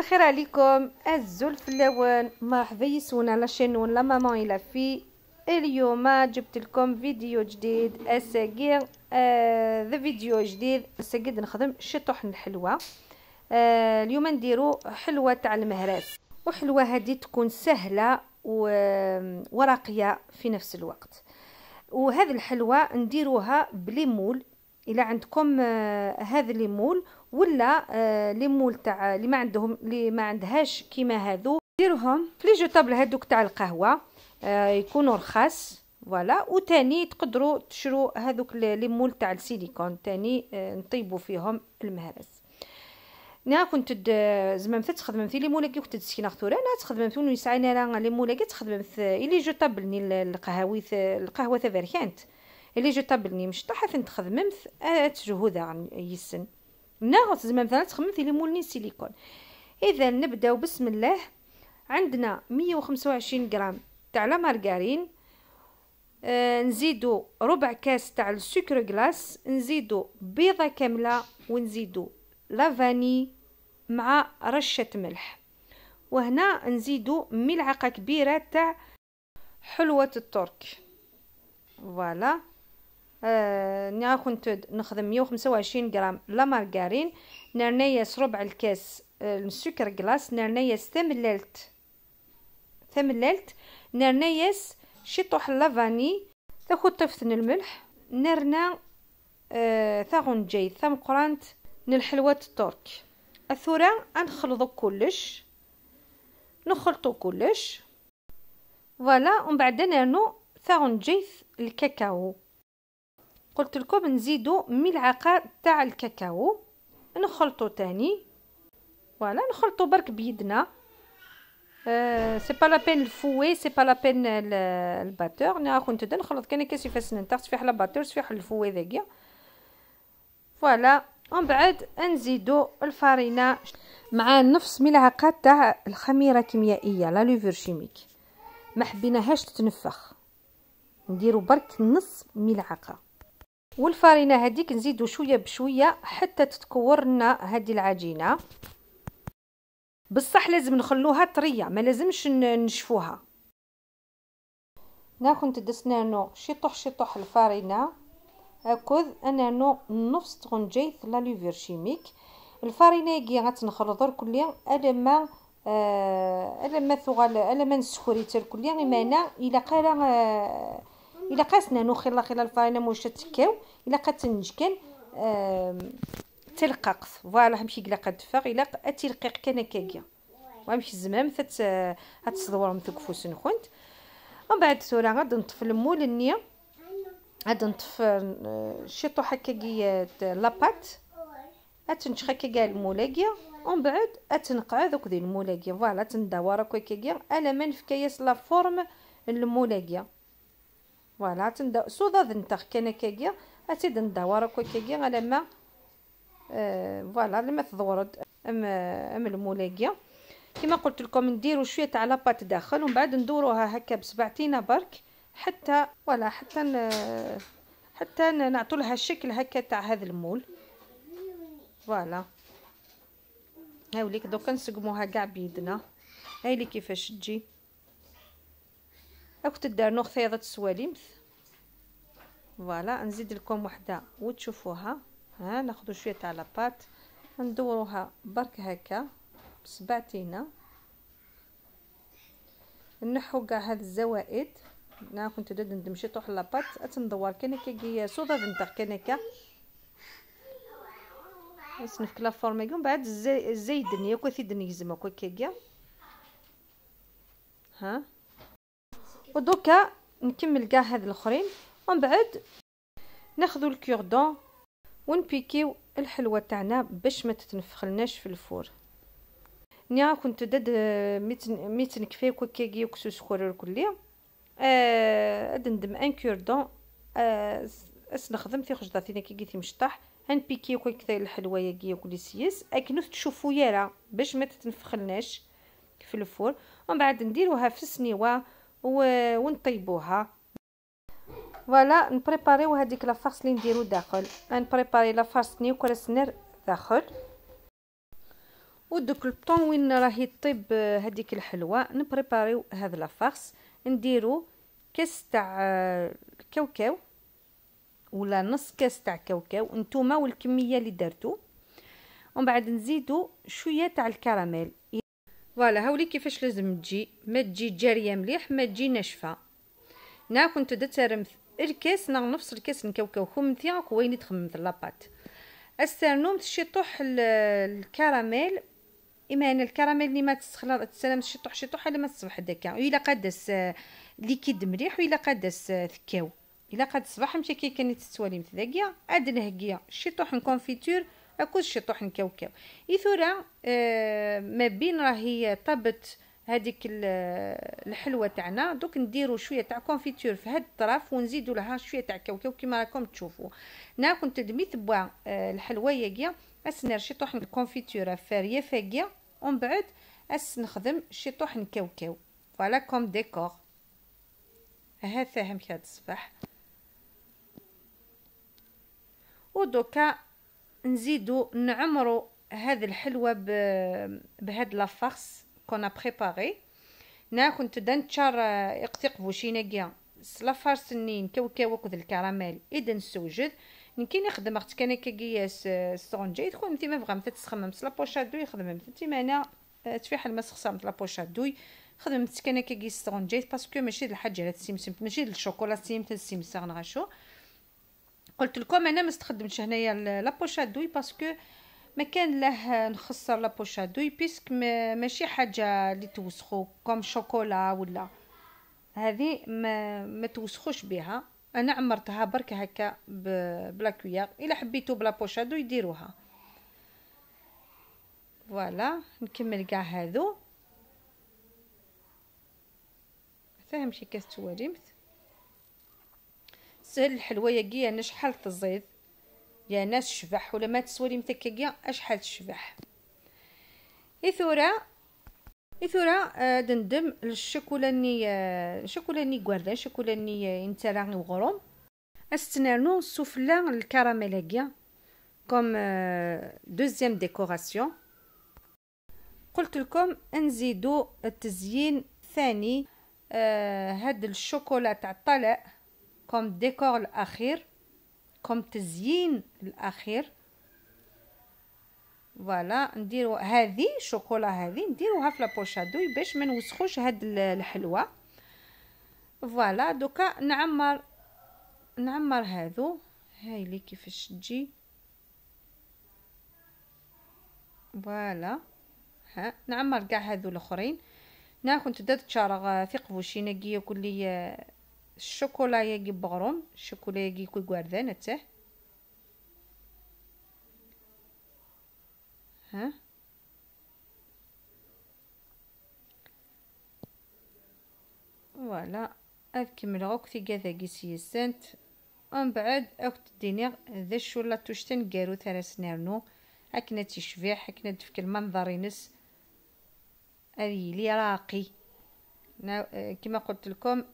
الخير عليكم الزول اللون مرحبا يسونا على شانون لا ماما الى في اليوم جبت لكم فيديو جديد اساقي آه ذا فيديو جديد اساقي نخدم شطحن الحلوه الحلوى آه اليوم نديرو حلوى تاع المهراس وحلوى هذه تكون سهله وراقيه في نفس الوقت وهذه الحلوى نديروها بليمول الى عندكم آه، هذا الليمول ولا آه، لي مول تاع اللي ما عندهم اللي ما عندهاش كيما هذو ديرهم في لي جوطابل هذوك تاع القهوه آه، يكونوا رخاص فوالا وتاني تقدروا تشرو هذوك لي مول تاع السيليكون تاني آه، نطيبوا فيهم المهرس انا كنت زعما مثلا تخدم في لي كي كنت تسكن خطوره انا تخدم في ويسعينا انا لي كي تخدم في لي جوطابل ني القهاوي القهوه تاع فيركانت لي جو طابلني مش طاح تخدم تجهود يسن ناخذ زعما مثلا تخمم في ليمونين سيليكون اذا نبداو بسم الله عندنا مية غرام تاع لا مارغارين آه، نزيدو ربع كاس تاع السكر غلاس نزيدو بيضه كامله ونزيدو لافاني مع رشه ملح وهنا نزيدو ملعقه كبيره تاع حلوه الترك فوالا آه نا كنت نخدم مية وخمسة غرام لا مارغرين نرنيس ربع الكاس آه، السكر كلاص نرنيس ثملالت ثملت نرنيس شي طوح لافاني تاخد طفثن الملح نرنا آه، ثغون جاي ثم قرانت الحلوات الترك الثورة نخلطو كلش نخلطو كلش فوالا ومن بعد نرنو ثغون جيث الكاكاو قلت لكم نزيدو ملعقه تاع الكاكاو نخلطو تاني فوالا نخلطو برك بيدنا أه سي با لا بين الفوي سي با لا بين الباتور ناخذ تدا نخلط كان كيسي فاسنين تاع صفيح لاباتور باتور صفيح الفوي ذاكيا فوالا ومن بعد نزيدو الفارينه مع نفس ملعقه تاع الخميره كيميائيه لا لوفور شيميك ما حبيناهاش تتنفخ نديرو برك نص ملعقه والفرينه هذيك نزيدو شويه بشويه حتى تتكور لنا هذه العجينه بصح لازم نخلوها طريه ما لازمش نشفوها ناخد دسنانو شطح شطح الفرينه هكذ انا نو نص طغنجي لا ليفير شيميك الفرينه كي غتنخلط الكل الا ما آه، الا ما ثغال الا ما نسكريت ما انا الا قال آه، الا قاسنا الله خلال الفاينا موش تكاو الا قاتنجكن تلقاق فوالا همشي قلا قدفغ الا التلقيق كان كاكيا وامشي زمام فت هتصدور آه، من تكفوس نخونت ومن بعد سورا غاد نطف المول للنيه غاد نطف آه، شي طوحه كاكي آه، لاباط اتنشخ كاكي المولاكيا ومن بعد اتنقع دوك ديال المولاكيا فوالا تندور هكا الا ما نفكياس لا فورم المولاكيا فوالا تندا سودا دنتغ كان كاكيا اتي دندا راكو كاكيا على ما فوالا لما تدورد ام ام المولاكيا كما قلت لكم نديروا شويه تاع لاباط داخل ومن بعد ندوروها هكا بسبعتينا برك حتى ولا حتى ن... حتى نعطوا لها الشكل هكا تاع هذا المول فوالا هاوليك دوكا نسقموها كاع بيدنا هاي لي كيفاش تجي كنت دارنو خفيضه السواليمث فوالا نزيد لكم وحده وتشوفوها ها ناخذ شويه تاع لاباط ندوروها برك هكا بسبعتينا نحو كاع هاد الزوائد انا كنت دد ندمشي طوح لاباط تندور كاين هكا كي صودا بنتا كاين هكا نسنفك لا فورميكون بعد الزيدني الزي كوثي دني يزما كوكيكيا ها ودوكا نكمل كاع هاد الاخرين ومن بعد ناخذ الكوردون ونبيكيو الحلوه تاعنا باش ما تتنفخلناش في الفور نيا كنت دد ميت نكفي كوكيكي وكسوس خورور كلي آه ندم ان كوردون آه نخدم في خجده ثاني كي قيتي مشطح هنبيكي كي الحلوه كي وكلي سيس اكنو تشوفو يارا باش ما تتنفخلناش في الفور ومن بعد نديروها في السنيوه و... ونطيبوها فوالا نبريباريو هذيك فارس اللي نديرو داخل نبريباري لافارس نيوكرا سنر داخل ودوك البطون وين راهي طيب هذيك آه، الحلوه نبريباريو لا فارس نديرو كاس تاع آه، كاوكاو ولا نص كاس تاع كاوكاو نتوما والكميه اللي درتو ومن بعد نزيدو شويه تاع الكراميل فوالا هاولي كيفاش لازم تجي ما تجي جاريه مليح ما تجي ناشفه نا كنت درت رمث الكاس نا نفس الكاس نكوكو خمثي وين تخممت لاباط استرنوم تشطح الكراميل اما ان الكراميل اللي ما تسخلا تسلم شطوح شطوح على ما تصبح هداكا الا قادس آه، ليكيد مليح والا قادس آه، ثكاو الا قاد صباح مشى كي كانت تسوالي مثلاقيا عاد نهقيا شطح كونفيتور اكوش أه، شطوح نكاوكاو اثورا أه، ما بين راهي طابت هذيك الحلوه تاعنا دوك نديرو شويه تاع كونفيتور في هاد الطرف ونزيدو لها شويه تاع كاوكاو كيما راكم تشوفوا نا كنت دميت بوا أه، الحلوه ياكيا اسنر شطوح الكونفيتور فاريه فاكيا ومن بعد اس نخدم شطوح كاوكاو فوالا كوم ديكور ها فاهم كي هاد الصباح ودوكا نزيدو نعمرو هذه الحلوه بهاد لافارس كنا بريباري نا كنت دنتشار اقتق آه، ناكيا لافارس نين كوكاوك ذا الكراميل اذا نسوجد نكي نخدم اخت كان كياس آه، السونجي آه، تكون انت ما بغا تخمم سلا بوشادو يخدم انت ما انا تفيح المسخسام لا دوي. خدمت كان كيجي السونجيت باسكو ماشي د الحاجه لا تسمسم ماشي د الشوكولا تسمسم غاشو قلت لكم انا ما استخدمتش هنايا لابوشات دوي باسكو ما كان له نخسر لابوشات دوي بيسك ماشي حاجه اللي توسخو كوم شوكولا ولا هذه ما ما توسخوش بها انا عمرتها برك هكا بلا كويغ الا حبيتو بلا بوشادو يديروها فوالا نكمل كاع هذو شي كاس تواليمت سهل الحلوه كيا انا يعني شحال تزيد يا يعني ناس شبح ولا ما تسولي متكيا كيا اشحال تشبح اثورا اثورا آه ندم الشوكولاني آه الشوكولاني كواردا انت راني آه، وغروم استنرنو السفلى الكراميل كيا كوم آه، دوزيام ديكوراسيون قلت لكم نزيدو التزيين ثاني آه، هاد الشوكولا تاع الطلاء كوم ديكور الاخير كوم تزيين الاخير فوالا نديرو هذه الشوكولا هذه نديروها في لابوشادوي باش ما نوسخوش هاد الحلوه فوالا دوكا نعمر نعمر هادو هاي لي كيفاش تجي فوالا ها نعمر كاع هادو الاخرين ناخذ تدات تشارغ ثقفو شي نقيه كلي shokolajegi الشوكولاية shokolajegi cui guardene te. ها فوالا اكمل غوك في كذا كيسي سنت ومن بعد اكت دينيغ ذا الشولا توشتن كارو ثلاث نرنو هاكنا تشبيح هاكنا تفك المنظر ينس هاذي لي راقي آه، كما قلت لكم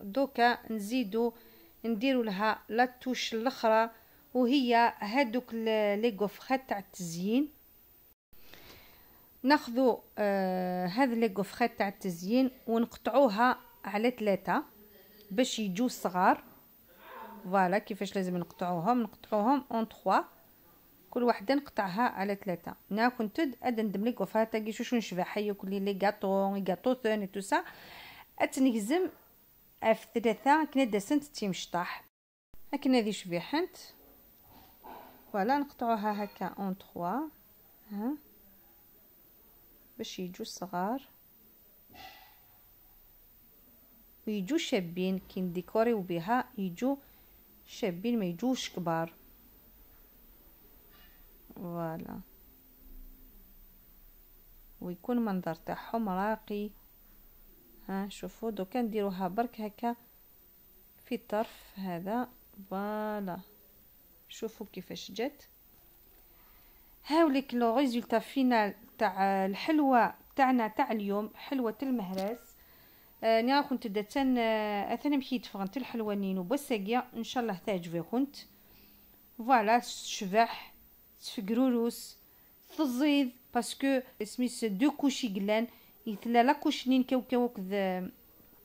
دوكا نزيدو نديرو لها لا توش الاخرى وهي هادوك لي غوفريت تاع التزيين ناخذو آه هاد لي غوفريت تاع التزيين ونقطعوها على ثلاثة باش يجو صغار فوالا كيفاش لازم نقطعوهم نقطعوهم اون 3 كل وحده نقطعها على ثلاثه نا كنت اد ندم لي كوفها تاكي شو شو نشبع حي كل لي غاطو غاطو ثاني تو سا اتنجزم اف ثلاثه كنا دسنت تيمشطح هكنا ذي شبيحنت فوالا نقطعوها هكا اون تخوا ها باش يجو صغار ويجو شابين كي نديكوريو بها يجو شابين ما يجوش كبار فوالا ويكون منظر تاعهم راقي ها شوفوا دوكا نديروها برك هكا في الطرف هذا فوالا شوفوا كيفاش جات هاوليك لو ريزولتا فينال تاع الحلوه تاعنا تاع اليوم حلوه المهراس آه نيا كنت دتن آه اثنا مشيت فغنت الحلوانين وبساقيه ان شاء الله تعجبكم فوالا شبح تفكروروس تزيد باسكو سميس دو كوشي غلان يتلا لا كوشنين كو كو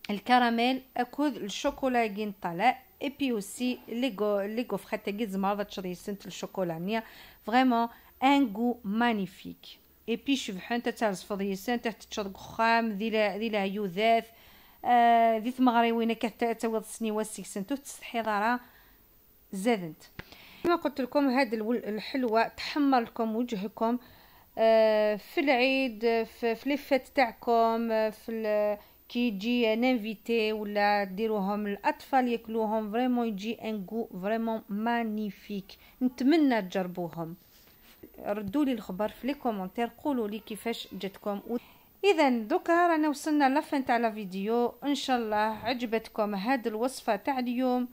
الكراميل اكود الشوكولا كين طلع اي بي او سي لي غو لي غو فريت كي زمر تشري سنت الشوكولا نيا فريمون ان غو مانيفيك اي بي شوف حنت تاع الزفض سنت تاع تشرق خام ديلا ديلا ذي لا يوذاث آه ذي ثمغري وين كتا تاوض سني واسيك سنتو ضرا زادنت كما قلت لكم هاد الحلوه تحمر لكم وجهكم آه، في العيد في ليفات تاعكم آه، في كي يجي نانفيتي ولا ديروهم الاطفال ياكلوهم فريمون يجي ان غو فريمون مانيفيك نتمنى تجربوهم ردوا لي الخبر في لي كومونتير قولوا لي كيفاش جاتكم اذا دوكا رانا وصلنا لفن تاع لا فيديو ان شاء الله عجبتكم هاد الوصفه تاع اليوم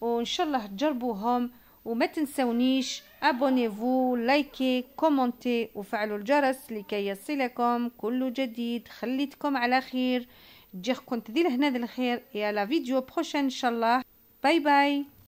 وان شاء الله تجربوهم وما تنسونيش ابونيفو لايكي كومنتي وفعلوا الجرس لكي يصلكم كل جديد خليتكم على خير تجيكم تدير هنا الخير يا لا فيديو بروشين ان شاء الله باي باي